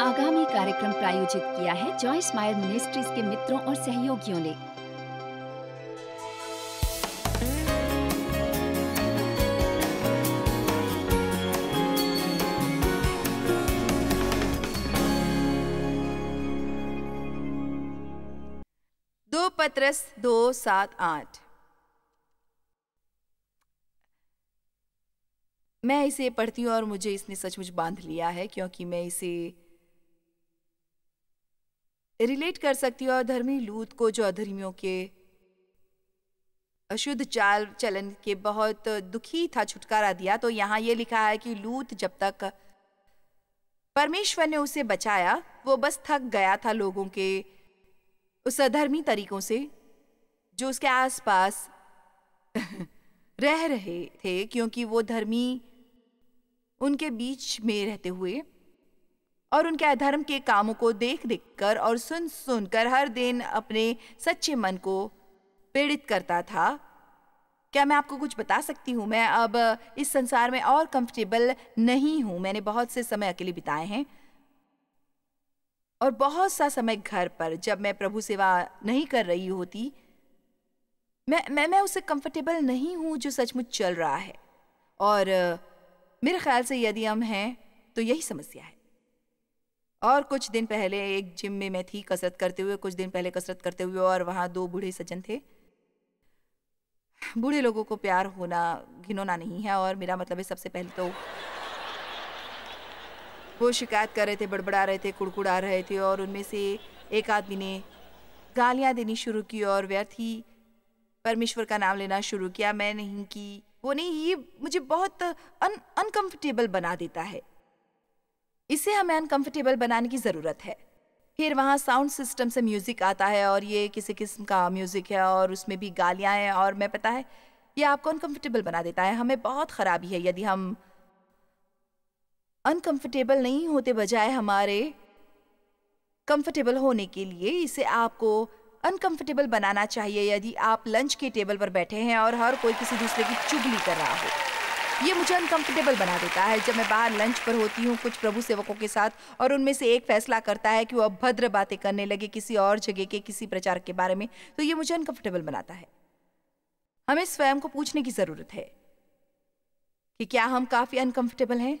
आगामी कार्यक्रम प्रायोजित किया है जॉयस मायर मिनिस्ट्रीज के मित्रों और सहयोगियों ने दो पत्रस दो सात आठ मैं इसे पढ़ती हूँ और मुझे इसने सचमुच बांध लिया है क्योंकि मैं इसे रिलेट कर सकती हो धर्मी लूत को जो अधर्मियों के अशुद्ध चाल चलन के बहुत दुखी था छुटकारा दिया तो यहाँ ये लिखा है कि लूत जब तक परमेश्वर ने उसे बचाया वो बस थक गया था लोगों के उस अधर्मी तरीकों से जो उसके आसपास रह रहे थे क्योंकि वो धर्मी उनके बीच में रहते हुए और उनके अधर्म के कामों को देख देख कर और सुन सुन कर हर दिन अपने सच्चे मन को पीड़ित करता था क्या मैं आपको कुछ बता सकती हूँ मैं अब इस संसार में और कंफर्टेबल नहीं हूँ मैंने बहुत से समय अकेले बिताए हैं और बहुत सा समय घर पर जब मैं प्रभु सेवा नहीं कर रही होती मैं मैं मैं उससे कंफर्टेबल नहीं हूँ जो सचमुच चल रहा है और मेरे ख्याल से यदि हम हैं तो यही समस्या है और कुछ दिन पहले एक जिम में मैं थी कसरत करते हुए कुछ दिन पहले कसरत करते हुए और वहाँ दो बूढ़े सज्जन थे बूढ़े लोगों को प्यार होना घिनौना नहीं है और मेरा मतलब है सबसे पहले तो वो शिकायत कर रहे थे बड़बड़ा रहे थे कुड़कुड़ा रहे थे और उनमें से एक आदमी ने गालियाँ देनी शुरू की और व्यर्थ ही परमेश्वर का नाम लेना शुरू किया मैं नहीं की वो नहीं ये मुझे बहुत अन अनकम्फर्टेबल बना देता है इसे हमें अनकंफर्टेबल बनाने की ज़रूरत है फिर वहाँ साउंड सिस्टम से म्यूज़िक आता है और ये किसी किस्म का म्यूज़िक है और उसमें भी गालियाँ हैं और मैं पता है ये आपको अनकंफर्टेबल बना देता है हमें बहुत ख़राबी है यदि हम अनकंफर्टेबल नहीं होते बजाय हमारे कंफर्टेबल होने के लिए इसे आपको अनकंफर्टेबल बनाना चाहिए यदि आप लंच के टेबल पर बैठे हैं और हर कोई किसी दूसरे की चुगली कर रहा हो ये मुझे अनकंफर्टेबल बना देता है जब मैं बाहर लंच पर होती हूँ कुछ प्रभु सेवकों के साथ और उनमें से एक फैसला करता है कि वो अभद्र बातें करने लगे किसी और जगह के किसी प्रचार के बारे में तो ये मुझे अनकंफर्टेबल बनाता है हमें स्वयं को पूछने की ज़रूरत है कि क्या हम काफ़ी अनकंफर्टेबल हैं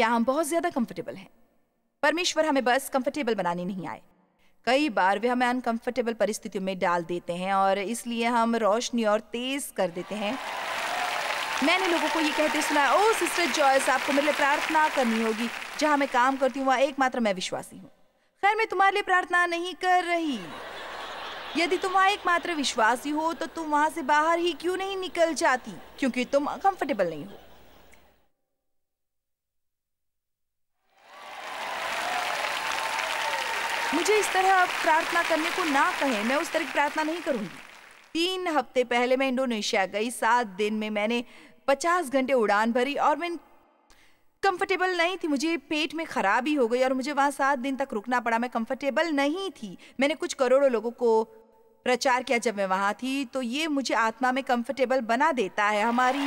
या हम बहुत ज़्यादा कंफर्टेबल हैं परमेश्वर हमें बस कंफर्टेबल बनाने नहीं आए कई बार वे हमें अनकंफर्टेबल परिस्थितियों में डाल देते हैं और इसलिए हम रोशनी और तेज़ कर देते हैं मैंने लोगों को ये कहते सुना ओ सिस्टर जॉयस आपको मेरे लिए प्रार्थना करनी होगी जहाँ मैं काम करती हूँ वहाँ एकमात्र मैं विश्वासी हूँ खैर मैं तुम्हारे लिए प्रार्थना नहीं कर रही यदि तुम वहाँ एकमात्र विश्वासी हो तो तुम वहाँ से बाहर ही क्यों नहीं निकल जाती क्योंकि तुम कंफर्टेबल नहीं हो मुझे इस तरह प्रार्थना करने को ना कहें मैं उस तरह की प्रार्थना नहीं करूंगी तीन हफ्ते पहले मैं इंडोनेशिया गई सात दिन में मैंने पचास घंटे उड़ान भरी और मैं कंफर्टेबल नहीं थी मुझे पेट में खराबी हो गई और मुझे वहाँ सात दिन तक रुकना पड़ा मैं कंफर्टेबल नहीं थी मैंने कुछ करोड़ों लोगों को प्रचार किया जब मैं वहाँ थी तो ये मुझे आत्मा में कंफर्टेबल बना देता है हमारी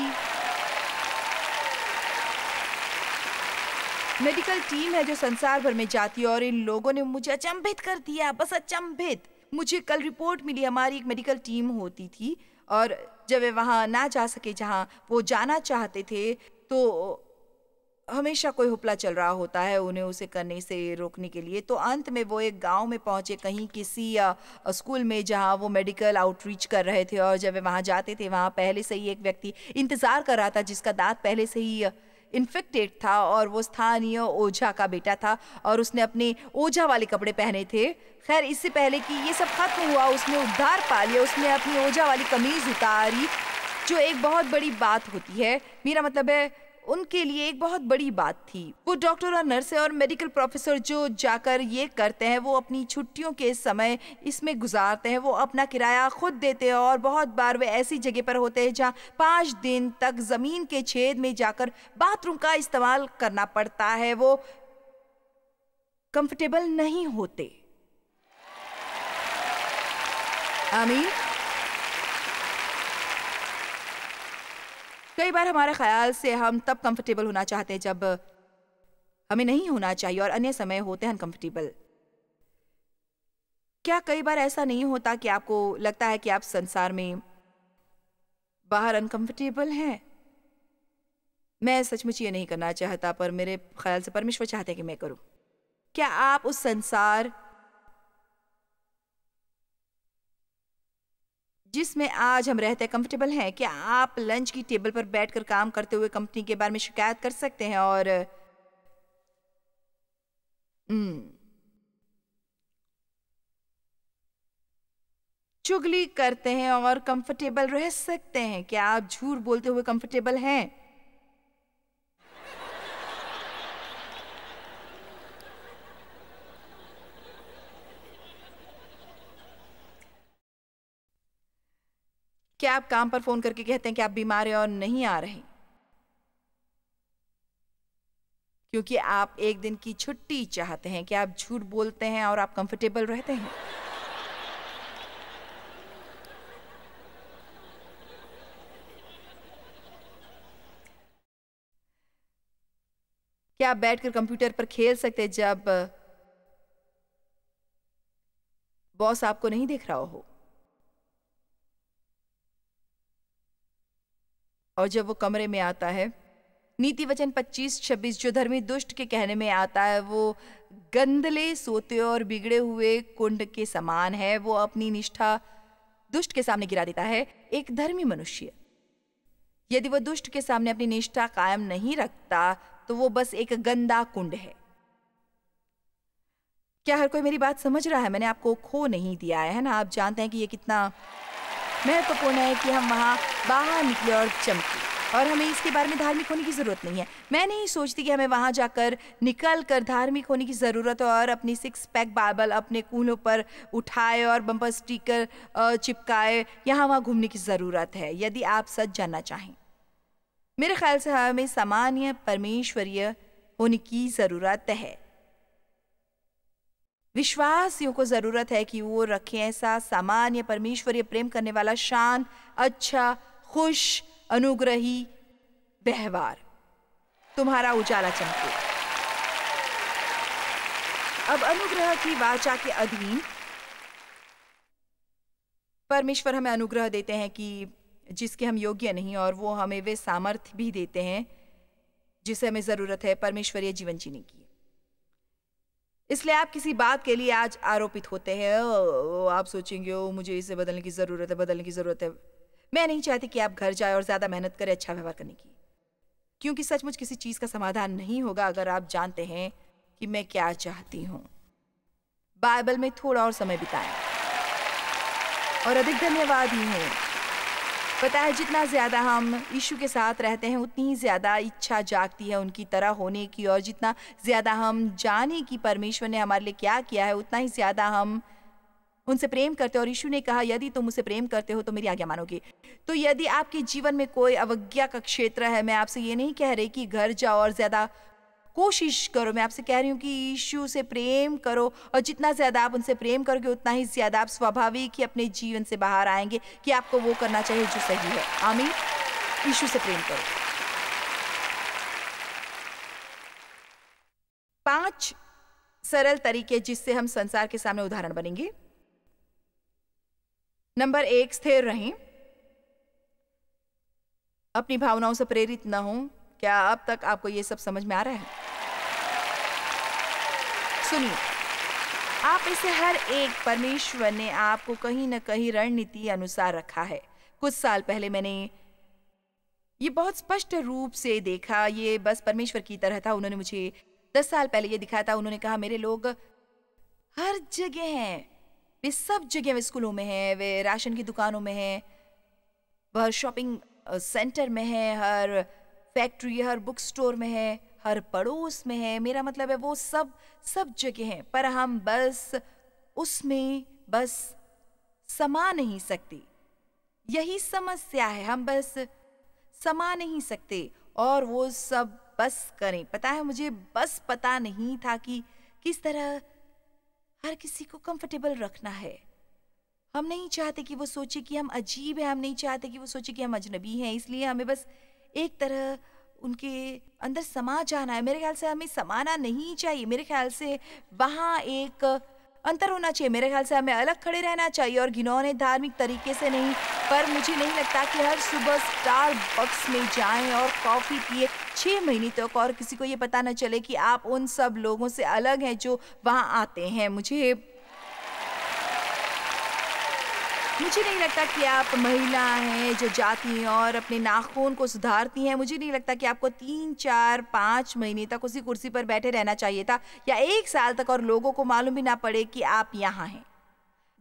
मेडिकल टीम है जो संसार भर में जाती है और इन लोगों ने मुझे अचंभित कर दिया बस अचंभित मुझे कल रिपोर्ट मिली हमारी एक मेडिकल टीम होती थी और जब वे वहाँ ना जा सके जहाँ वो जाना चाहते थे तो हमेशा कोई हुपला चल रहा होता है उन्हें उसे करने से रोकने के लिए तो अंत में वो एक गांव में पहुंचे कहीं किसी स्कूल में जहां वो मेडिकल आउटरीच कर रहे थे और जब वे वहां जाते थे वहां पहले से ही एक व्यक्ति इंतज़ार कर रहा था जिसका दांत पहले से ही इन्फेक्टेड था और वो स्थानीय ओझा का बेटा था और उसने अपने ओझा वाले कपड़े पहने थे खैर इससे पहले कि ये सब खत्म हुआ उसने उद्धार पा लिया उसने अपनी ओझा वाली कमीज़ उतारी जो एक बहुत बड़ी बात होती है मेरा मतलब है उनके लिए एक बहुत बड़ी बात थी वो डॉक्टर और नर्स और मेडिकल प्रोफेसर जो जाकर ये करते हैं वो अपनी छुट्टियों के समय इसमें गुजारते हैं वो अपना किराया खुद देते हैं और बहुत बार वे ऐसी जगह पर होते हैं जहाँ पाँच दिन तक ज़मीन के छेद में जाकर बाथरूम का इस्तेमाल करना पड़ता है वो कंफर्टेबल नहीं होते आमीन कई बार हमारे ख्याल से हम तब कंफर्टेबल होना चाहते हैं जब हमें नहीं होना चाहिए और अन्य समय होते हैं अनकंफर्टेबल क्या कई बार ऐसा नहीं होता कि आपको लगता है कि आप संसार में बाहर अनकंफर्टेबल हैं मैं सचमुच ये नहीं करना चाहता पर मेरे ख्याल से परमेश्वर चाहते हैं कि मैं करूं क्या आप उस संसार जिसमें आज हम रहते कंफर्टेबल हैं क्या आप लंच की टेबल पर बैठकर काम करते हुए कंपनी के बारे में शिकायत कर सकते हैं और हम्म, चुगली करते हैं और कंफर्टेबल रह सकते हैं क्या आप झूठ बोलते हुए कंफर्टेबल हैं क्या आप काम पर फोन करके कहते हैं कि आप बीमार हैं और नहीं आ रहे क्योंकि आप एक दिन की छुट्टी चाहते हैं कि आप झूठ बोलते हैं और आप कंफर्टेबल रहते हैं क्या आप बैठकर कंप्यूटर पर खेल सकते जब बॉस आपको नहीं देख रहा हो और जब वो कमरे में आता है नीति वचन पच्चीस छब्बीस जो धर्मी दुष्ट के कहने में आता है वो गंदले सोते और बिगड़े हुए कुंड के समान है वो अपनी निष्ठा दुष्ट के सामने गिरा देता है एक धर्मी मनुष्य यदि वह दुष्ट के सामने अपनी निष्ठा कायम नहीं रखता तो वो बस एक गंदा कुंड है क्या हर कोई मेरी बात समझ रहा है मैंने आपको खो नहीं दिया है ना आप जानते हैं कि ये कितना महत्वपूर्ण है कि हम वहाँ बाहर निकले और चमके और हमें इसके बारे में धार्मिक होने की ज़रूरत नहीं है मैं नहीं सोचती कि हमें वहाँ जाकर निकल कर धार्मिक होने की ज़रूरत है और अपनी सिक्स पैक बाइबल अपने कूलों पर उठाए और बम्पर स्टिकर चिपकाए यहाँ वहाँ घूमने की ज़रूरत है यदि आप सच जानना चाहें मेरे ख्याल से हमें सामान्य परमेश्वरीय होने की ज़रूरत है विश्वासियों को ज़रूरत है कि वो रखें ऐसा सामान्य परमेश्वरीय प्रेम करने वाला शांत अच्छा खुश अनुग्रही व्यवहार तुम्हारा उजाला चमके अब अनुग्रह की वाचा के अधीन परमेश्वर हमें अनुग्रह देते हैं कि जिसके हम योग्य नहीं और वो हमें वे सामर्थ्य भी देते हैं जिसे हमें ज़रूरत है परमेश्वरीय जीवन जीने की इसलिए आप किसी बात के लिए आज आरोपित होते हैं आप सोचेंगे ओ मुझे इसे बदलने की ज़रूरत है बदलने की ज़रूरत है मैं नहीं चाहती कि आप घर जाए और ज़्यादा मेहनत करें अच्छा व्यवहार करने की क्योंकि सचमुच किसी चीज़ का समाधान नहीं होगा अगर आप जानते हैं कि मैं क्या चाहती हूँ बाइबल में थोड़ा और समय बिताएं और अधिक धन्यवाद ही हूँ पता है जितना ज़्यादा हम यीशु के साथ रहते हैं उतनी ही ज़्यादा इच्छा जागती है उनकी तरह होने की और जितना ज़्यादा हम जाने कि परमेश्वर ने हमारे लिए क्या किया है उतना ही ज़्यादा हम उनसे प्रेम करते और यीशु ने कहा यदि तुम मुझसे प्रेम करते हो तो मेरी आज्ञा मानोगे तो यदि आपके जीवन में कोई अवज्ञा का क्षेत्र है मैं आपसे ये नहीं कह रही कि घर जाओ और ज़्यादा कोशिश करो मैं आपसे कह रही हूँ कि यीशु से प्रेम करो और जितना ज़्यादा आप उनसे प्रेम करोगे उतना ही ज़्यादा आप स्वाभाविक ही अपने जीवन से बाहर आएंगे कि आपको वो करना चाहिए जो सही है आमीन यीशु से प्रेम करो पांच सरल तरीके जिससे हम संसार के सामने उदाहरण बनेंगे नंबर एक स्थिर रहें अपनी भावनाओं से प्रेरित न हो क्या अब तक आपको ये सब समझ में आ रहा है सुनिए आप इसे हर एक परमेश्वर ने आपको कहीं ना कहीं रणनीति अनुसार रखा है कुछ साल पहले मैंने ये बहुत स्पष्ट रूप से देखा ये बस परमेश्वर की तरह था उन्होंने मुझे दस साल पहले ये दिखाया था उन्होंने कहा मेरे लोग हर जगह हैं वे सब जगह वे स्कूलों में हैं वे राशन की दुकानों में हैं वह शॉपिंग सेंटर में है हर फैक्ट्री हर बुक स्टोर में है हर पड़ोस में है मेरा मतलब है वो सब सब जगह है पर हम बस उसमें बस समा नहीं सकते यही समस्या है हम बस समा नहीं सकते और वो सब बस करें पता है मुझे बस पता नहीं था कि किस तरह हर किसी को कंफर्टेबल रखना है हम नहीं चाहते कि वो सोचे कि हम अजीब हैं हम नहीं चाहते कि वो सोचे कि हम अजनबी हैं इसलिए हमें बस एक तरह उनके अंदर समा जाना है मेरे ख्याल से हमें समाना नहीं चाहिए मेरे ख्याल से वहाँ एक अंतर होना चाहिए मेरे ख्याल से हमें अलग खड़े रहना चाहिए और घिनौने धार्मिक तरीके से नहीं पर मुझे नहीं लगता कि हर सुबह स्टार बक्स में जाएं और कॉफ़ी पिए छः महीने तक तो और किसी को ये पता न चले कि आप उन सब लोगों से अलग हैं जो वहाँ आते हैं मुझे मुझे नहीं लगता कि आप महिला हैं जो जाती हैं और अपने नाखून को सुधारती हैं मुझे नहीं लगता कि आपको तीन चार पाँच महीने तक उसी कुर्सी पर बैठे रहना चाहिए था या एक साल तक और लोगों को मालूम भी ना पड़े कि आप यहाँ हैं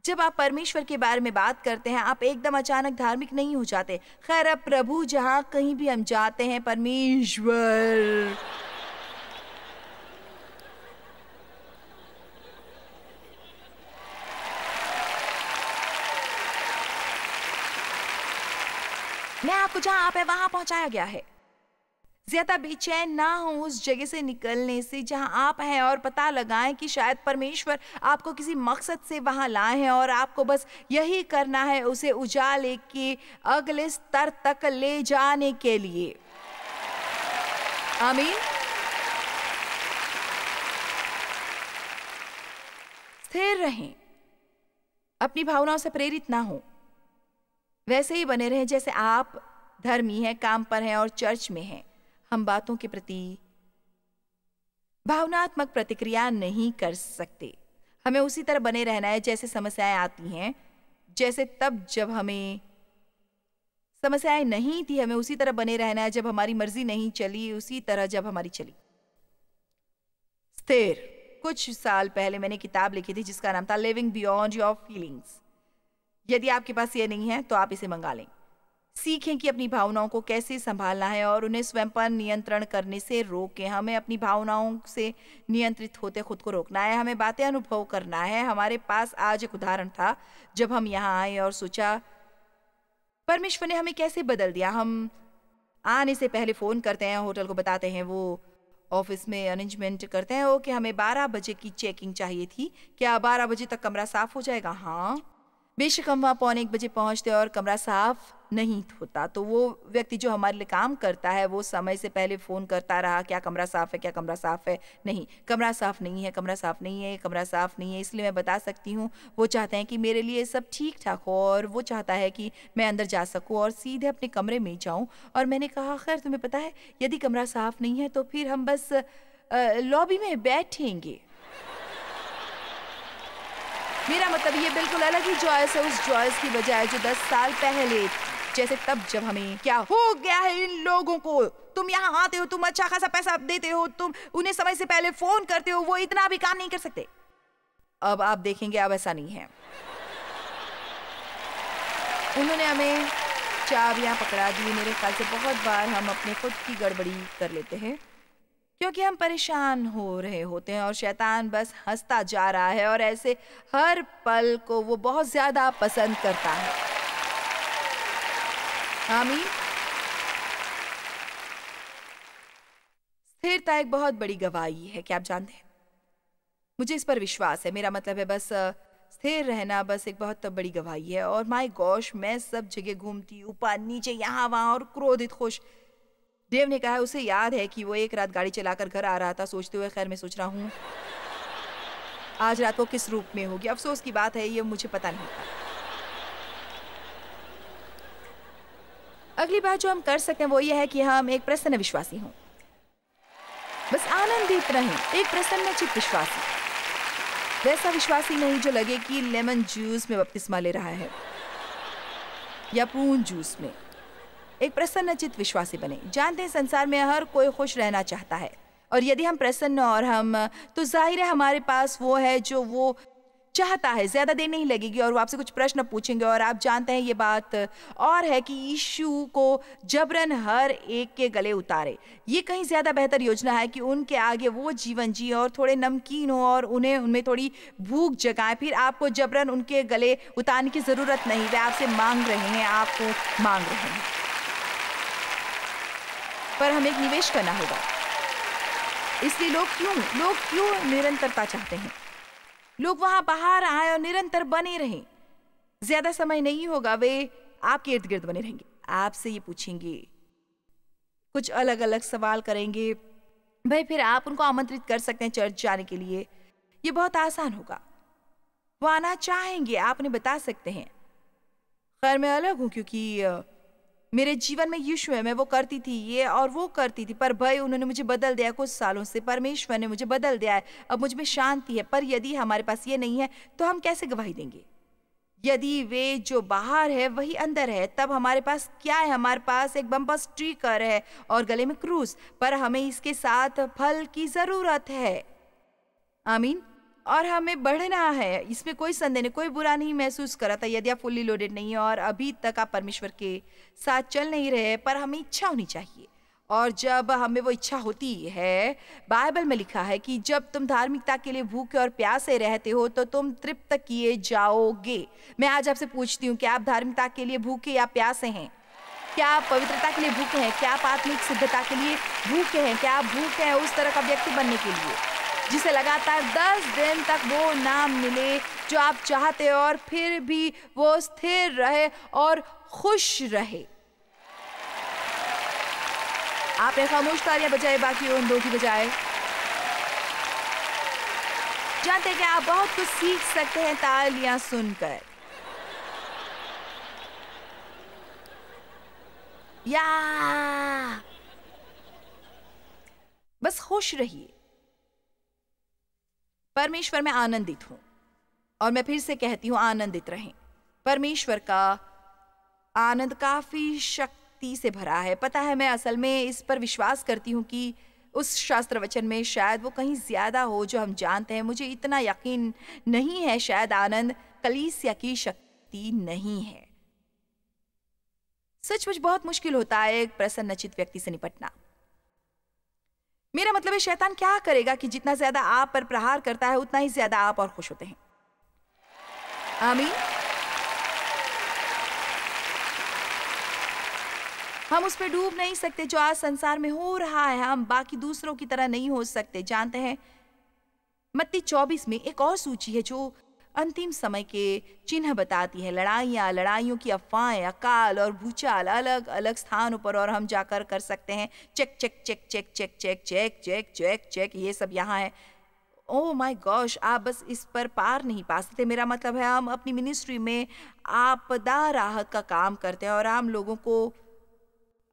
जब आप परमेश्वर के बारे में बात करते हैं आप एकदम अचानक धार्मिक नहीं हो जाते खैर अब प्रभु जहाँ कहीं भी हम जाते हैं परमेश्वर जहां आप है वहां पहुंचाया गया है ज्यादा बेचैन ना हो उस जगह से निकलने से जहां आप हैं और पता लगाएं कि शायद परमेश्वर आपको किसी मकसद से वहां लाए हैं और आपको बस यही करना है उसे उजाले के अगले स्तर तक ले जाने के लिए आमीन स्थिर रहें अपनी भावनाओं से प्रेरित ना हो वैसे ही बने रहें जैसे आप धर्मी हैं काम पर हैं और चर्च में हैं हम बातों के प्रति भावनात्मक प्रतिक्रिया नहीं कर सकते हमें उसी तरह बने रहना है जैसे समस्याएं आती हैं जैसे तब जब हमें समस्याएं नहीं थी हमें उसी तरह बने रहना है जब हमारी मर्जी नहीं चली उसी तरह जब हमारी चली स्थिर कुछ साल पहले मैंने किताब लिखी थी जिसका नाम था लिविंग बियॉन्ड योर फीलिंग्स यदि आपके पास ये नहीं है तो आप इसे मंगा लें सीखें कि अपनी भावनाओं को कैसे संभालना है और उन्हें स्वयं पर नियंत्रण करने से रोकें हमें अपनी भावनाओं से नियंत्रित होते खुद को रोकना है हमें बातें अनुभव करना है हमारे पास आज एक उदाहरण था जब हम यहाँ आए और सोचा परमेश्वर ने हमें कैसे बदल दिया हम आने से पहले फ़ोन करते हैं होटल को बताते हैं वो ऑफिस में अरेंजमेंट करते हैं ओके हमें बारह बजे की चेकिंग चाहिए थी क्या बारह बजे तक कमरा साफ़ हो जाएगा हाँ बेशक हम वहाँ पौने एक बजे पहुँचते और कमरा साफ नहीं होता तो वो व्यक्ति जो हमारे लिए काम करता है वो समय से पहले फ़ोन करता रहा क्या कमरा साफ़ है क्या कमरा साफ़ है नहीं कमरा साफ़ नहीं है कमरा साफ़ नहीं है कमरा साफ़ नहीं है इसलिए मैं बता सकती हूँ वो चाहते हैं कि मेरे लिए सब ठीक ठाक हो और वो चाहता है कि मैं अंदर जा सकूँ और सीधे अपने कमरे में जाऊँ और मैंने कहा खैर तुम्हें पता है यदि कमरा साफ़ नहीं है तो फिर हम बस लॉबी में बैठेंगे मेरा मतलब ये बिल्कुल अलग ही जॉयस है उस जॉयस की बजाय जो दस साल पहले जैसे तब जब हमें क्या हो गया है इन लोगों को तुम यहाँ आते हो तुम अच्छा खासा पैसा देते हो तुम उन्हें समय से पहले फोन करते हो वो इतना भी काम नहीं कर सकते अब आप देखेंगे अब ऐसा नहीं है उन्होंने हमें चाबियां पकड़ा दी मेरे ख्याल से बहुत बार हम अपने खुद की गड़बड़ी कर लेते हैं क्योंकि हम परेशान हो रहे होते हैं और शैतान बस हंसता जा रहा है और ऐसे हर पल को वो बहुत ज़्यादा पसंद करता है आमीन स्थिरता एक बहुत बड़ी गवाही है क्या आप जानते हैं मुझे इस पर विश्वास है मेरा मतलब है बस स्थिर रहना बस एक बहुत बड़ी गवाही है और माय गॉश मैं सब जगह घूमती ऊपर नीचे यहाँ वहाँ और क्रोधित खुश देव ने कहा उसे याद है कि वो एक रात गाड़ी चलाकर घर आ रहा था सोचते हुए खैर मैं सोच रहा हूँ आज रात को किस रूप में होगी अफसोस की बात है ये मुझे पता नहीं था अगली बात जो हम कर सकते हैं वो ये है कि हम एक प्रसन्न विश्वासी हों बस आनंदित रहें एक प्रसन्न चित विश्वासी वैसा विश्वासी नहीं जो लगे कि लेमन जूस में बपतिस्मा ले रहा है या पून जूस में एक प्रसन्नचित विश्वासी बने जानते हैं संसार में हर कोई खुश रहना चाहता है और यदि हम प्रसन्न और हम तो जाहिर है हमारे पास वो है जो वो चाहता है ज़्यादा देर नहीं लगेगी और वो आपसे कुछ प्रश्न पूछेंगे और आप जानते हैं ये बात और है कि यीशु को जबरन हर एक के गले उतारे ये कहीं ज़्यादा बेहतर योजना है कि उनके आगे वो जीवन जिए जी और थोड़े नमकीन हो और उन्हें उनमें थोड़ी भूख जगाएं फिर आपको जबरन उनके गले उतारने की ज़रूरत नहीं वे आपसे मांग रहे हैं आपको मांग रहे हैं पर हमें एक निवेश करना होगा इसलिए लोग क्यों लोग क्यों निरंतरता चाहते हैं लोग वहां बाहर आए और निरंतर बने रहे ज्यादा समय नहीं होगा वे आपके इर्द गिर्द बने रहेंगे आपसे ये पूछेंगे कुछ अलग अलग सवाल करेंगे भाई फिर आप उनको आमंत्रित कर सकते हैं चर्च जाने के लिए ये बहुत आसान होगा वो आना चाहेंगे आप उन्हें बता सकते हैं खैर मैं अलग हूं क्योंकि मेरे जीवन में यीशु है मैं वो करती थी ये और वो करती थी पर भाई उन्होंने मुझे बदल दिया कुछ सालों से परमेश्वर ने मुझे बदल दिया है अब मुझ में शांति है पर यदि हमारे पास ये नहीं है तो हम कैसे गवाही देंगे यदि वे जो बाहर है वही अंदर है तब हमारे पास क्या है हमारे पास एक बम्पर स्ट्रीकर है और गले में क्रूज पर हमें इसके साथ फल की ज़रूरत है आमीन और हमें बढ़ना है इसमें कोई संदेह नहीं कोई बुरा नहीं महसूस करा था यदि आप फुल्ली लोडेड नहीं है और अभी तक आप परमेश्वर के साथ चल नहीं रहे पर हमें इच्छा होनी चाहिए और जब हमें वो इच्छा होती है बाइबल में लिखा है कि जब तुम धार्मिकता के लिए भूखे और प्यासे रहते हो तो तुम तृप्त किए जाओगे मैं आज आपसे पूछती हूँ कि आप धार्मिकता के लिए भूखे या प्यासे हैं क्या आप पवित्रता के लिए भूखे हैं क्या आप आत्मिक सिद्धता के लिए भूखे हैं क्या आप भूखे हैं उस तरह का व्यक्ति बनने के लिए जिसे लगातार दस दिन तक वो नाम मिले जो आप चाहते और फिर भी वो स्थिर रहे और खुश रहे आपने खामोश तालियां बजाए बाकी उन दो की बजाए जानते क्या कि आप बहुत कुछ सीख सकते हैं तालियां सुनकर या बस खुश रहिए परमेश्वर में आनंदित हूं और मैं फिर से कहती हूं आनंदित रहें परमेश्वर का आनंद काफ़ी शक्ति से भरा है पता है मैं असल में इस पर विश्वास करती हूं कि उस शास्त्र वचन में शायद वो कहीं ज़्यादा हो जो हम जानते हैं मुझे इतना यकीन नहीं है शायद आनंद कलीसिया की शक्ति नहीं है सचमुच बहुत मुश्किल होता है एक प्रसन्नचित व्यक्ति से निपटना मेरा मतलब है शैतान क्या करेगा कि जितना ज्यादा आप पर प्रहार करता है उतना ही ज्यादा आप और खुश होते हैं आमीन हम उस पर डूब नहीं सकते जो आज संसार में हो रहा है हम बाकी दूसरों की तरह नहीं हो सकते जानते हैं मत्ती 24 में एक और सूची है जो अंतिम समय के चिन्ह बताती हैं लड़ाइयाँ लड़ाइयों की अफवाहें अकाल और भूचाल अलग अलग स्थानों पर और हम जाकर कर सकते हैं check check check check check check check check check check ये सब यहाँ है ओ माय गॉश आप बस इस पर पार नहीं पा सकते मेरा मतलब है हम अपनी मिनिस्ट्री में आपदा राहत का काम करते हैं और आम लोगों को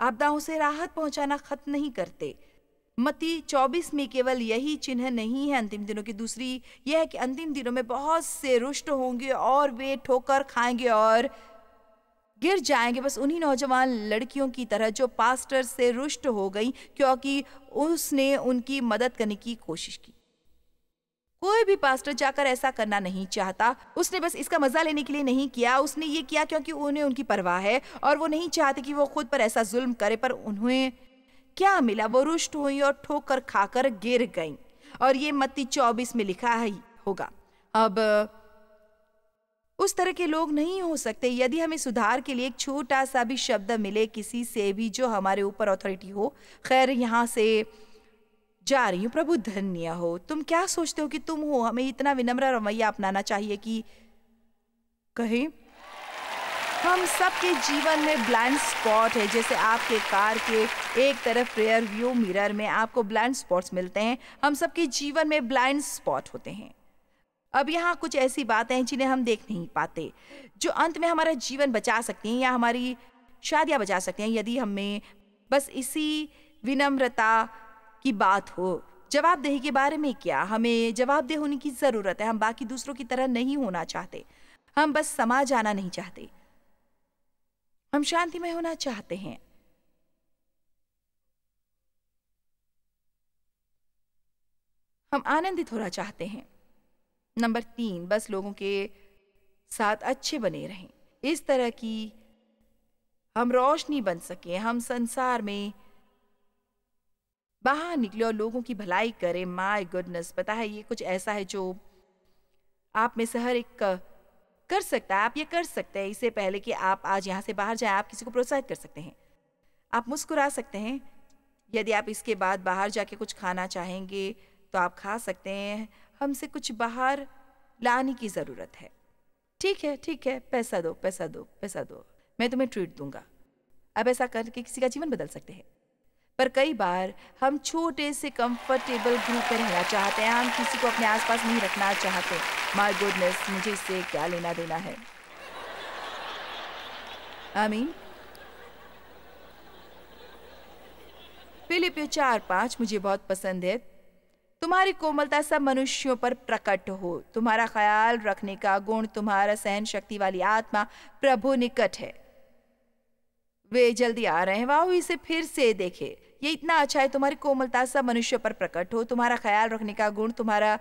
आपदाओं से राहत पहुंचाना ख़त्म नहीं करते मती 24 में केवल यही चिन्ह नहीं है अंतिम दिनों की दूसरी यह है कि अंतिम दिनों में बहुत से रुष्ट होंगे और वे ठोकर खाएंगे और गिर जाएंगे बस उन्हीं नौजवान लड़कियों की तरह जो पास्टर से रुष्ट हो गई क्योंकि उसने उनकी मदद करने की कोशिश की कोई भी पास्टर जाकर ऐसा करना नहीं चाहता उसने बस इसका मजा लेने के लिए नहीं किया उसने ये किया क्योंकि उन्हें उनकी परवाह है और वो नहीं चाहते कि वो खुद पर ऐसा जुल्म करे पर उन्हें क्या मिला वो रुष्ट हुई और ठोकर खाकर गिर गई और ये मत्ती चौबीस में लिखा है होगा अब उस तरह के लोग नहीं हो सकते यदि हमें सुधार के लिए एक छोटा सा भी शब्द मिले किसी से भी जो हमारे ऊपर अथॉरिटी हो खैर यहां से जा रही हूं प्रभु धन्य हो तुम क्या सोचते हो कि तुम हो हमें इतना विनम्र रवैया अपनाना चाहिए कि कहें हम सब के जीवन में ब्लाइंड स्पॉट है जैसे आपके कार के एक तरफ रेयर व्यू मिरर में आपको ब्लाइंड स्पॉट्स मिलते हैं हम सब के जीवन में ब्लाइंड स्पॉट होते हैं अब यहाँ कुछ ऐसी बातें हैं जिन्हें हम देख नहीं पाते जो अंत में हमारा जीवन बचा सकती हैं या हमारी शादियाँ बचा सकती हैं यदि हमें बस इसी विनम्रता की बात हो जवाबदेही के बारे में क्या हमें जवाबदेह होने की ज़रूरत है हम बाकी दूसरों की तरह नहीं होना चाहते हम बस समा जाना नहीं चाहते हम शांतिमय होना चाहते हैं हम आनंदित होना चाहते हैं नंबर तीन बस लोगों के साथ अच्छे बने रहें इस तरह की हम रोशनी बन सके हम संसार में बाहर निकले और लोगों की भलाई करें माय गुडनेस पता है ये कुछ ऐसा है जो आप में से हर एक कर सकता है आप ये कर सकते हैं इससे पहले कि आप आज यहाँ से बाहर जाएं आप किसी को प्रोत्साहित कर सकते हैं आप मुस्कुरा सकते हैं यदि आप इसके बाद बाहर जाके कुछ खाना चाहेंगे तो आप खा सकते हैं हमसे कुछ बाहर लाने की ज़रूरत है ठीक है ठीक है पैसा दो पैसा दो पैसा दो मैं तुम्हें ट्रीट दूंगा अब ऐसा करके किसी का जीवन बदल सकते हैं पर कई बार हम छोटे से कंफर्टेबल ग्रुप में रहना चाहते हैं हम किसी को अपने आसपास नहीं रखना चाहते माय गुडनेस मुझे इससे क्या लेना देना है आमीन फिलिप चार पांच मुझे बहुत पसंद है तुम्हारी कोमलता सब मनुष्यों पर प्रकट हो तुम्हारा ख्याल रखने का गुण तुम्हारा सहन शक्ति वाली आत्मा प्रभु निकट है वे जल्दी आ रहे हैं वाह इसे फिर से देखे ये इतना अच्छा है तुम्हारी कोमलता सब मनुष्य पर प्रकट हो तुम्हारा ख्याल रखने का गुण तुम्हारा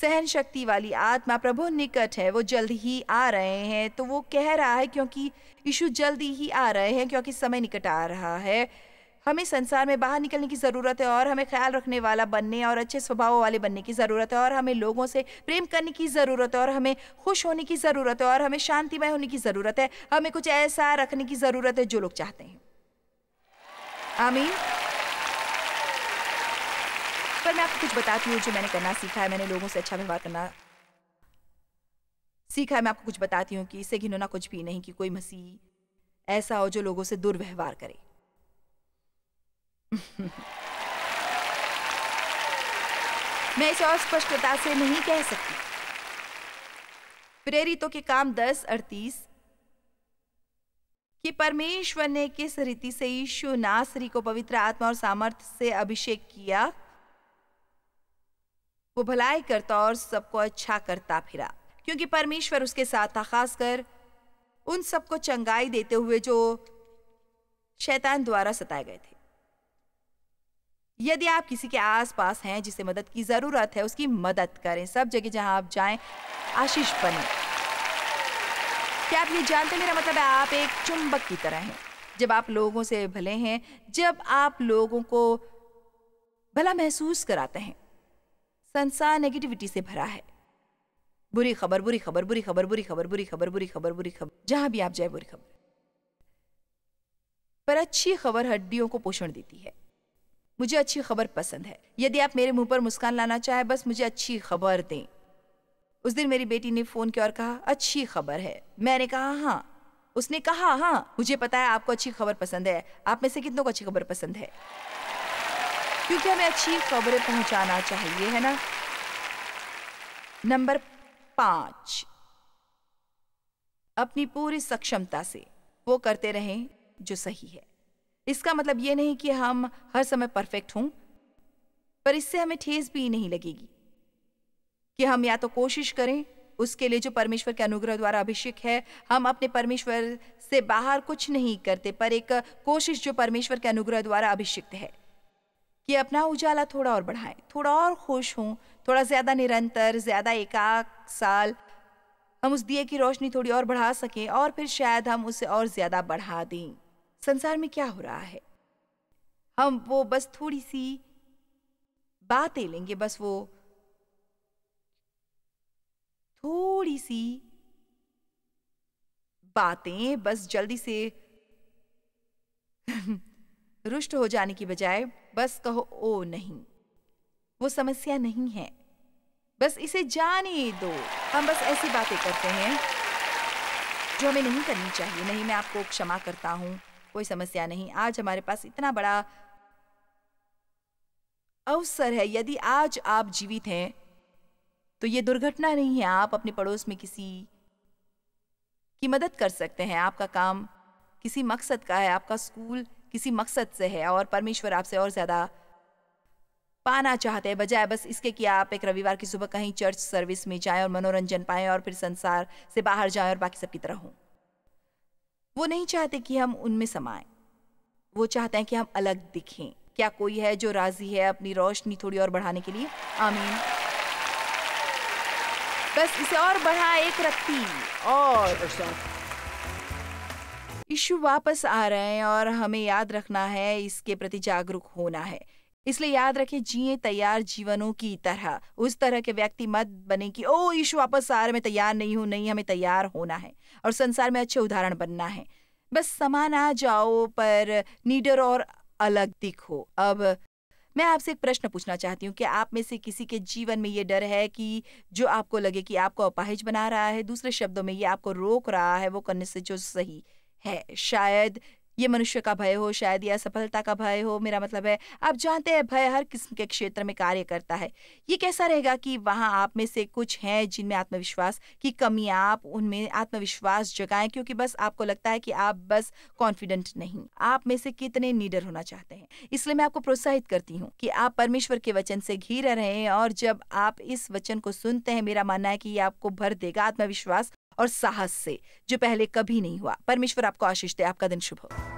सहन शक्ति वाली आत्मा प्रभु निकट है वो जल्द ही आ रहे हैं तो वो कह रहा है क्योंकि यीशु जल्दी ही आ रहे हैं क्योंकि समय निकट आ रहा है हमें संसार में बाहर निकलने की ज़रूरत है और हमें ख्याल रखने वाला बनने और अच्छे स्वभाव वाले बनने की ज़रूरत है और हमें लोगों से प्रेम करने की ज़रूरत है और हमें खुश होने की ज़रूरत है और हमें शांतिमय होने की ज़रूरत है हमें कुछ ऐसा रखने की ज़रूरत है जो लोग चाहते हैं आमीन पर मैं आपको कुछ बताती हूँ जो मैंने करना सीखा है मैंने लोगों से अच्छा व्यवहार करना सीखा है मैं आपको कुछ बताती हूँ कि इससे घिनोना कुछ भी नहीं कि कोई मसीह ऐसा हो जो लोगों से दुर्व्यवहार करे मैं इसे और स्पष्टता से नहीं कह सकती प्रेरितों के काम दस अड़तीस कि परमेश्वर ने किस रीति से यीशु नासरी को पवित्र आत्मा और सामर्थ्य से अभिषेक किया वो भलाई करता और सबको अच्छा करता फिरा क्योंकि परमेश्वर उसके साथ था खासकर उन सबको चंगाई देते हुए जो शैतान द्वारा सताए गए थे यदि आप किसी के आसपास हैं जिसे मदद की ज़रूरत है उसकी मदद करें सब जगह जहां आप जाएं आशीष बने क्या आप ये जानते हैं मेरा मतलब है आप एक चुंबक की तरह हैं जब आप लोगों से भले हैं जब आप लोगों को भला महसूस कराते हैं संसार नेगेटिविटी से भरा है बुरी खबर बुरी खबर बुरी खबर बुरी खबर बुरी खबर बुरी खबर बुरी खबर जहां भी आप जाए बुरी खबर पर अच्छी खबर हड्डियों को पोषण देती है मुझे अच्छी खबर पसंद है यदि आप मेरे मुंह पर मुस्कान लाना चाहें बस मुझे अच्छी खबर दें उस दिन मेरी बेटी ने फोन किया और कहा अच्छी खबर है मैंने कहा हाँ उसने कहा हाँ मुझे पता है आपको अच्छी खबर पसंद है आप में से कितनों को अच्छी खबर पसंद है क्योंकि हमें अच्छी खबरें पहुंचाना चाहिए है ना नंबर पांच अपनी पूरी सक्षमता से वो करते रहें जो सही है इसका मतलब ये नहीं कि हम हर समय परफेक्ट हों पर इससे हमें ठेस भी नहीं लगेगी कि हम या तो कोशिश करें उसके लिए जो परमेश्वर के अनुग्रह द्वारा अभिषेक है हम अपने परमेश्वर से बाहर कुछ नहीं करते पर एक कोशिश जो परमेश्वर के अनुग्रह द्वारा अभिषिक्त है कि अपना उजाला थोड़ा और बढ़ाएं थोड़ा और खुश हों थोड़ा ज़्यादा निरंतर ज़्यादा एकाक साल हम उस दिए की रोशनी थोड़ी और बढ़ा सकें और फिर शायद हम उसे और ज़्यादा बढ़ा दें संसार में क्या हो रहा है हम वो बस थोड़ी सी बातें लेंगे बस वो थोड़ी सी बातें बस जल्दी से रुष्ट हो जाने की बजाय बस कहो ओ नहीं वो समस्या नहीं है बस इसे जाने दो हम बस ऐसी बातें करते हैं जो हमें नहीं करनी चाहिए नहीं मैं आपको क्षमा करता हूं कोई समस्या नहीं आज हमारे पास इतना बड़ा अवसर है यदि आज आप जीवित हैं तो ये दुर्घटना नहीं है आप अपने पड़ोस में किसी की मदद कर सकते हैं आपका काम किसी मकसद का है आपका स्कूल किसी मकसद से है और परमेश्वर आपसे और ज़्यादा पाना चाहते हैं बजाय बस इसके कि आप एक रविवार की सुबह कहीं चर्च सर्विस में जाएं और मनोरंजन पाएं और फिर संसार से बाहर जाएं और बाकी सब की तरह हों वो नहीं चाहते कि हम उनमें समाएं वो चाहते हैं कि हम अलग दिखें क्या कोई है जो राजी है अपनी रोशनी थोड़ी और बढ़ाने के लिए आमीन बस इसे और बढ़ा एक रखती और यीशु वापस आ रहे हैं और हमें याद रखना है इसके प्रति जागरूक होना है इसलिए याद रखें जिए तैयार जीवनों की तरह उस तरह के व्यक्ति मत बने कि ओ यीशु वापस आ रहे मैं तैयार नहीं हूँ नहीं हमें तैयार होना है और संसार में अच्छे उदाहरण बनना है बस समान आ जाओ पर नीडर और अलग दिखो अब मैं आपसे एक प्रश्न पूछना चाहती हूँ कि आप में से किसी के जीवन में ये डर है कि जो आपको लगे कि आपको अपाहिज बना रहा है दूसरे शब्दों में ये आपको रोक रहा है वो करने से जो सही है शायद ये मनुष्य का भय हो शायद या असफलता का भय हो मेरा मतलब है आप जानते हैं भय हर किस्म के क्षेत्र में कार्य करता है ये कैसा रहेगा कि वहाँ आप में से कुछ हैं जिनमें आत्मविश्वास की कमी आप उनमें आत्मविश्वास जगाएं क्योंकि बस आपको लगता है कि आप बस कॉन्फिडेंट नहीं आप में से कितने नीडर होना चाहते हैं इसलिए मैं आपको प्रोत्साहित करती हूँ कि आप परमेश्वर के वचन से रहे हैं और जब आप इस वचन को सुनते हैं मेरा मानना है कि ये आपको भर देगा आत्मविश्वास और साहस से जो पहले कभी नहीं हुआ परमेश्वर आपको आशीष दे आपका दिन शुभ हो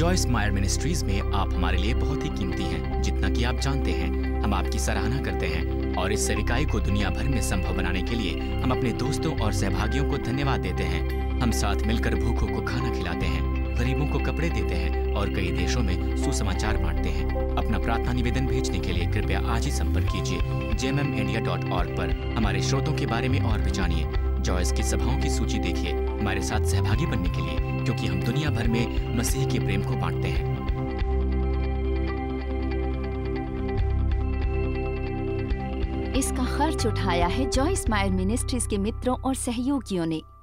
जॉयस मायर मिनिस्ट्रीज में आप हमारे लिए बहुत ही कीमती हैं जितना कि आप जानते हैं हम आपकी सराहना करते हैं और इस सरिकाई को दुनिया भर में संभव बनाने के लिए हम अपने दोस्तों और सहभागियों को धन्यवाद देते हैं हम साथ मिलकर भूखों को खाना खिलाते हैं गरीबों को कपड़े देते हैं और कई देशों में सुसमाचार बांटते हैं अपना प्रार्थना निवेदन भेजने के लिए कृपया आज ही संपर्क कीजिए J M India dot org आरोप हमारे स्रोतों के बारे में और भी जानिए जॉयस की सभाओं की सूची देखिए हमारे साथ सहभागी बनने के लिए क्योंकि हम दुनिया भर में मसीह के प्रेम को बांटते हैं इसका खर्च उठाया है जॉयस मायर मिनिस्ट्रीज के मित्रों और सहयोगियों ने